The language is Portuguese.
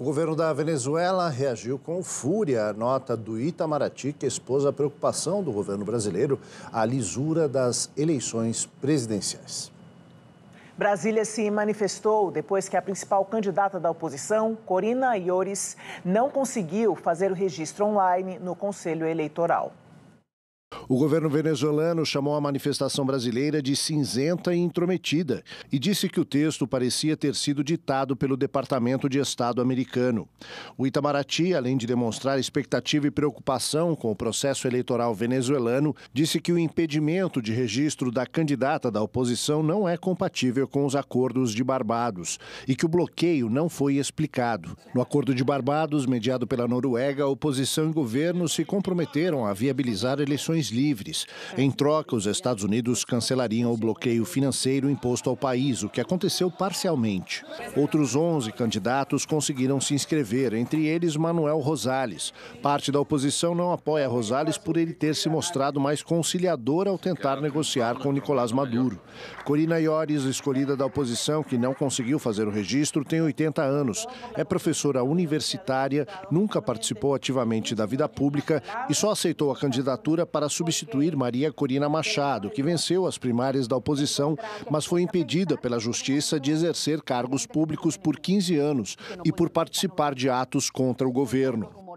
O governo da Venezuela reagiu com fúria à nota do Itamaraty, que expôs a preocupação do governo brasileiro à lisura das eleições presidenciais. Brasília se manifestou depois que a principal candidata da oposição, Corina Iores, não conseguiu fazer o registro online no Conselho Eleitoral. O governo venezuelano chamou a manifestação brasileira de cinzenta e intrometida e disse que o texto parecia ter sido ditado pelo Departamento de Estado americano. O Itamaraty, além de demonstrar expectativa e preocupação com o processo eleitoral venezuelano, disse que o impedimento de registro da candidata da oposição não é compatível com os acordos de Barbados e que o bloqueio não foi explicado. No acordo de Barbados, mediado pela Noruega, a oposição e governo se comprometeram a viabilizar eleições livres. Em troca, os Estados Unidos cancelariam o bloqueio financeiro imposto ao país, o que aconteceu parcialmente. Outros 11 candidatos conseguiram se inscrever, entre eles Manuel Rosales. Parte da oposição não apoia Rosales por ele ter se mostrado mais conciliador ao tentar negociar com Nicolás Maduro. Corina Iores, escolhida da oposição, que não conseguiu fazer o registro, tem 80 anos. É professora universitária, nunca participou ativamente da vida pública e só aceitou a candidatura para para substituir Maria Corina Machado, que venceu as primárias da oposição, mas foi impedida pela Justiça de exercer cargos públicos por 15 anos e por participar de atos contra o governo.